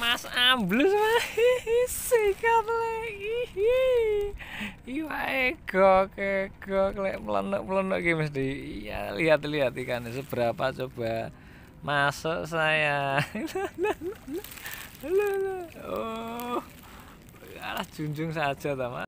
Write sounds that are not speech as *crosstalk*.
Mas Ambles mah *laughs* sikat lagi. iya gok gok lek melenak-melenak ki mesti. Iya, lihat-lihat ikan seberapa coba masuk saya. *laughs* Oh. Alah junjung saja tamat